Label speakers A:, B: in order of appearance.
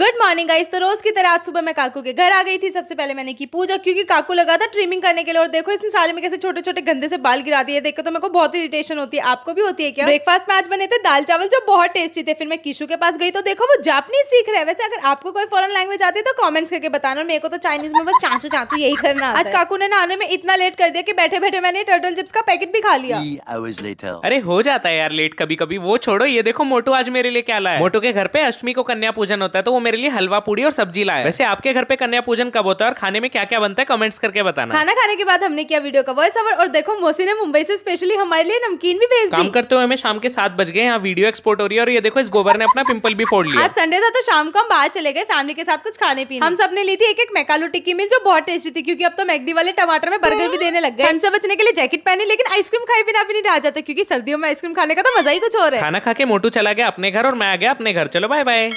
A: good morning guys तो रोज की तरह आज सुबह मैं काकू के घर आ गई थी सबसे पहले मैंने की पूजा क्योंकि काकू लगा था ट्रिमिंग करने के लिए और देखो इसने सारे में कैसे छोटे छोटे गंदे से बाल गिरा दिए देखो तो मेरे को बहुत इरिटेशन होती है आपको भी होती है क्या ब्रेकफास्ट में आज बने थे दाल चावल जो बहुत टेस्टी थे फिर मैं किशू के पास गई तो देखो वो जापनीज सीख रहे वैसे अगर आपको कोई फॉरन लैंग्वेज आती है तो कॉमेंट्स करके बताना और मेरे को तो चाइनीज में बस चाचू चाचू यही करना आज काकू ने नहाने में इतना लेट कर दिया की बैठे बैठे मैंने टर्टल चिप्स का पैकेट भी खा
B: लिया अरे हो जाता है यार लेट कभी कभी वो छोड़ो ये देखो मोटो आज मेरे लिए क्या लाया मोटो के घर पे अष्टमी को कन्या पूजन होता है तो मेरे लिए हलवा पूरी और सब्जी लाया वैसे आपके घर पे कन्या पूजन कब होता है और खाने में क्या क्या बनता है कमेंट्स करके बताना खाना
A: खाने के बाद हमने किया वीडियो का वॉइस ओवर और देखो मोसी ने मुंबई से स्पेशली हमारे लिए नमकीन भी भेज काम
B: करते हुए हमें शाम के सात बज गए यहाँ वीडियो एक्सपोर्ट हो रही है और ये देखो इस गोबर ने अपना पिंपल भी फोड़ लिया आज
A: संडे था तो शाम को हम बाहर चले गए फैमिली के साथ कुछ खाने पीने हम सब ने ली थी एक एक मैकालो टिक्की मिल जो बहुत टेस्टी थी क्योंकि अब तो मैगडी वाले टमाटर में बर्गर भी देने लग गए हम से बचने के लिए जैकेट पहने लेकिन आइसक्रीम खाए बिना भी नहीं रहा जाता क्योंकि सर्दियों में आइसक्रीम खाने का तो मजा ही कुछ हो रहा है खाना
B: खा के मोटू चला गया अपने घर और मैं आ गया अपने घर चलो बाय बाय